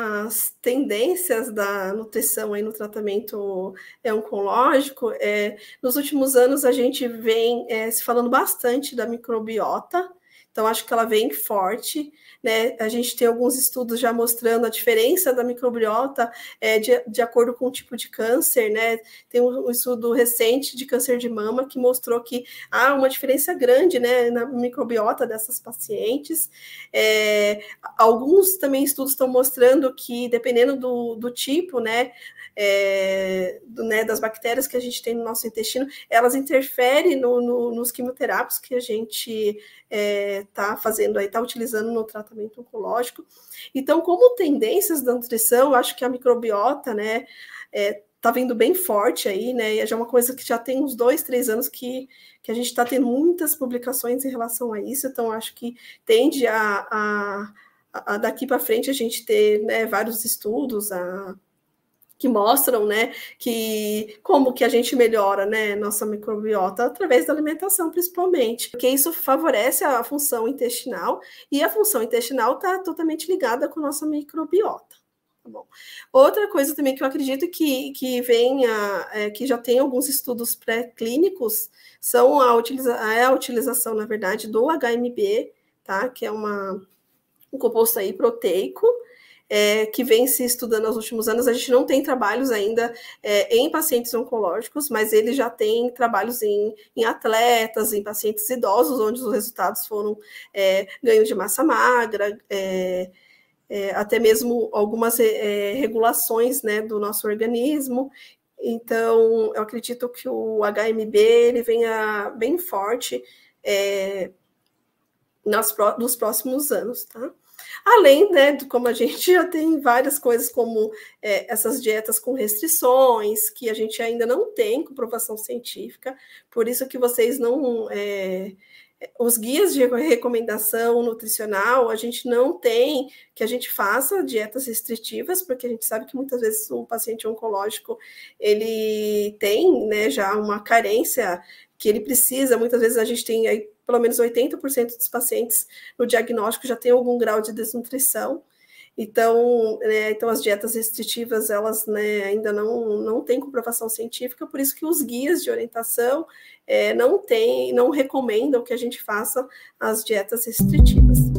as tendências da nutrição aí no tratamento oncológico, é, nos últimos anos a gente vem é, se falando bastante da microbiota, então, acho que ela vem forte. Né? A gente tem alguns estudos já mostrando a diferença da microbiota é, de, de acordo com o tipo de câncer. Né? Tem um, um estudo recente de câncer de mama que mostrou que há uma diferença grande né, na microbiota dessas pacientes. É, alguns também estudos estão mostrando que, dependendo do, do tipo né, é, do, né, das bactérias que a gente tem no nosso intestino, elas interferem no, no, nos quimioterápicos que a gente é, está fazendo aí, está utilizando no tratamento oncológico. Então, como tendências da nutrição, acho que a microbiota, né, é, tá vindo bem forte aí, né? E é já é uma coisa que já tem uns dois, três anos que, que a gente está tendo muitas publicações em relação a isso, então acho que tende a, a, a daqui para frente a gente ter né, vários estudos, a que mostram, né, que como que a gente melhora, né, nossa microbiota através da alimentação, principalmente, porque isso favorece a função intestinal e a função intestinal está totalmente ligada com a nossa microbiota. Tá bom. Outra coisa também que eu acredito que, que venha, é, que já tem alguns estudos pré-clínicos, são a, utiliza é a utilização, na verdade, do HMB, tá? Que é uma, um composto aí proteico, é, que vem se estudando nos últimos anos. A gente não tem trabalhos ainda é, em pacientes oncológicos, mas ele já tem trabalhos em, em atletas, em pacientes idosos, onde os resultados foram é, ganho de massa magra, é, é, até mesmo algumas é, regulações né, do nosso organismo. Então, eu acredito que o HMB ele venha bem forte nas, nos próximos anos, tá? Além, né, de como a gente já tem várias coisas como é, essas dietas com restrições, que a gente ainda não tem comprovação científica, por isso que vocês não. É, os guias de recomendação nutricional, a gente não tem que a gente faça dietas restritivas, porque a gente sabe que muitas vezes o paciente oncológico, ele tem né, já uma carência que ele precisa, muitas vezes a gente tem pelo menos 80% dos pacientes no diagnóstico já tem algum grau de desnutrição. Então, né, então as dietas restritivas, elas né, ainda não, não têm comprovação científica, por isso que os guias de orientação é, não têm, não recomendam que a gente faça as dietas restritivas.